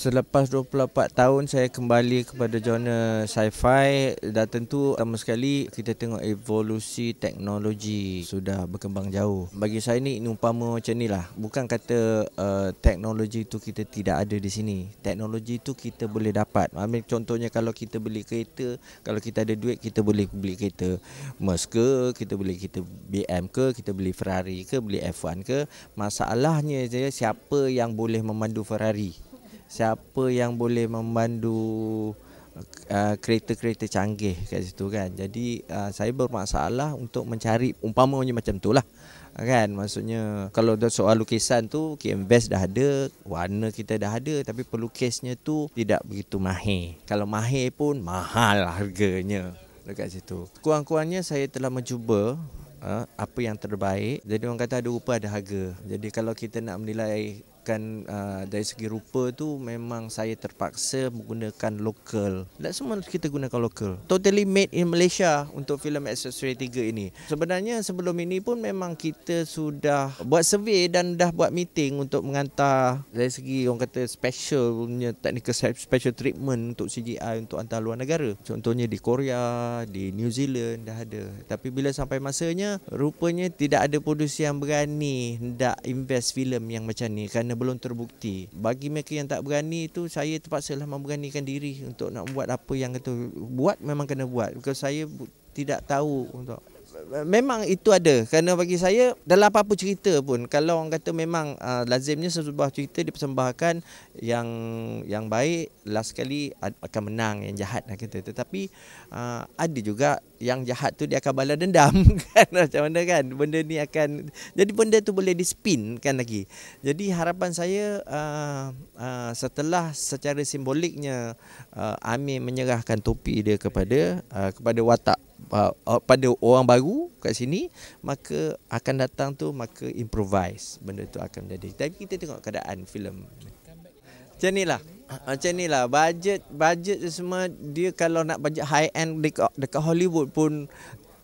Selepas 24 tahun saya kembali kepada genre sci-fi dah tentu pertama sekali kita tengok evolusi teknologi sudah berkembang jauh. Bagi saya ni ini umpama macam ni lah. Bukan kata uh, teknologi tu kita tidak ada di sini. Teknologi tu kita boleh dapat. Ambil contohnya kalau kita beli kereta, kalau kita ada duit kita boleh beli kereta Merc ke, kita beli kita BM ke, kita beli Ferrari ke, beli F1 ke. Masalahnya saja siapa yang boleh memandu Ferrari siapa yang boleh membantu uh, kereta-kereta uh, canggih kat situ kan. Jadi uh, saya bermasalah untuk mencari umpamanya macam tu lah uh, kan maksudnya kalau dah soal lukisan tu canvas dah ada warna kita dah ada tapi pelukisnya tu tidak begitu mahir kalau mahir pun mahal harganya dekat situ kurang-kurangnya saya telah mencuba uh, apa yang terbaik jadi orang kata ada rupa ada harga jadi kalau kita nak menilai kan uh, dari segi rupa tu memang saya terpaksa menggunakan local. Tak semua kita gunakan local. Totally made in Malaysia untuk filem Accessory 3 ini. Sebenarnya sebelum ini pun memang kita sudah buat survey dan dah buat meeting untuk menghantar dari segi orang kata special punya technical special treatment untuk CGI untuk hantar luar negara. Contohnya di Korea, di New Zealand dah ada. Tapi bila sampai masanya rupanya tidak ada produsen yang berani nak invest filem yang macam ni kan kerana belum terbukti. Bagi mereka yang tak berani itu saya terpaksa lah memberanikan diri untuk nak buat apa yang kata buat memang kena buat. Kalau saya tidak tahu untuk memang itu ada kerana bagi saya dalam apa-apa cerita pun kalau orang kata memang uh, lazimnya sebuah cerita dipersembahkan yang yang baik last sekali akan menang yang jahat nak lah kata tetapi uh, ada juga yang jahat tu dia akan balas dendam kan macam mana kan benda ni akan jadi benda tu boleh dispin kan lagi jadi harapan saya uh, uh, setelah secara simboliknya uh, Amir menyerahkan topi dia kepada uh, kepada watak Uh, uh, pada orang baru kat sini maka akan datang tu maka improvise benda tu akan jadi tapi kita tengok keadaan filem macam inilah uh, macam inilah budget budget semua dia kalau nak budget high end dekat dekat Hollywood pun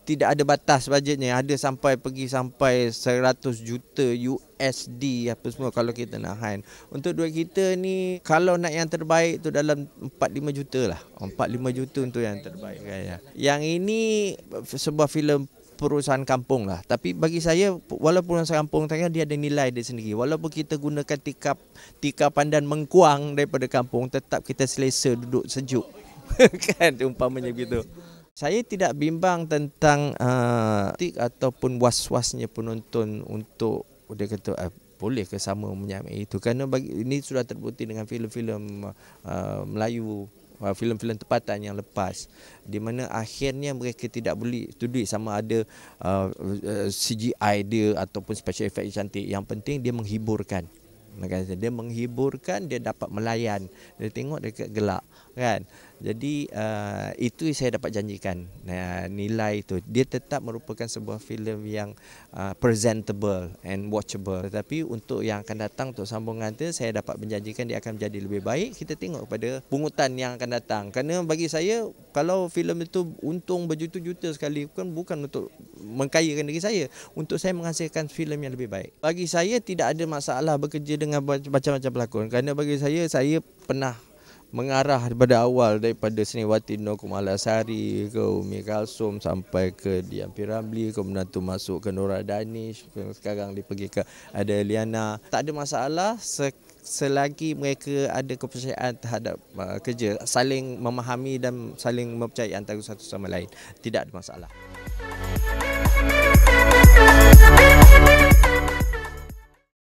tidak ada batas bajetnya ada sampai pergi sampai 100 juta USD apa semua kalau kita nak hand untuk duit kita ni kalau nak yang terbaik tu dalam 4 5 juta lah 4 5 juta untuk yang terbaik kan ya yang ini sebuah filem perusahaan kampung lah tapi bagi saya walaupun perusahaan kampung tengah dia ada nilai dia sendiri walaupun kita gunakan tikap tikap pandan mengkuang daripada kampung tetap kita selesa duduk sejuk kan umpamanya begitu. Saya tidak bimbang tentang uh, tik ataupun was-wasnya penonton untuk dia kata uh, boleh ke sama menyamai itu kerana bagi ini sudah terbukti dengan filem-filem uh, Melayu uh, filem-filem tempatan yang lepas di mana akhirnya mereka tidak boleh, studi sama ada uh, uh CGI dia ataupun special effect cantik yang penting dia menghiburkan dia menghiburkan dia dapat melayan dia tengok dekat gelak kan jadi uh, itu saya dapat janjikan uh, nilai itu. Dia tetap merupakan sebuah filem yang uh, presentable and watchable. Tapi untuk yang akan datang untuk sambungan tu saya dapat menjanjikan dia akan menjadi lebih baik. Kita tengok pada pungutan yang akan datang. Kerana bagi saya kalau filem itu untung berjuta-juta sekali bukan bukan untuk mengkayakan diri saya, untuk saya menghasilkan filem yang lebih baik. Bagi saya tidak ada masalah bekerja dengan macam-macam pelakon. Kerana bagi saya saya pernah mengarah daripada awal daripada Seniwati Nur Kumalasari ke Umi Kalsum sampai ke Diam Piramli ke menantu masuk ke Nora Danish ke sekarang dia pergi ke ada Eliana tak ada masalah selagi mereka ada kepercayaan terhadap uh, kerja saling memahami dan saling mempercayai antara satu sama lain tidak ada masalah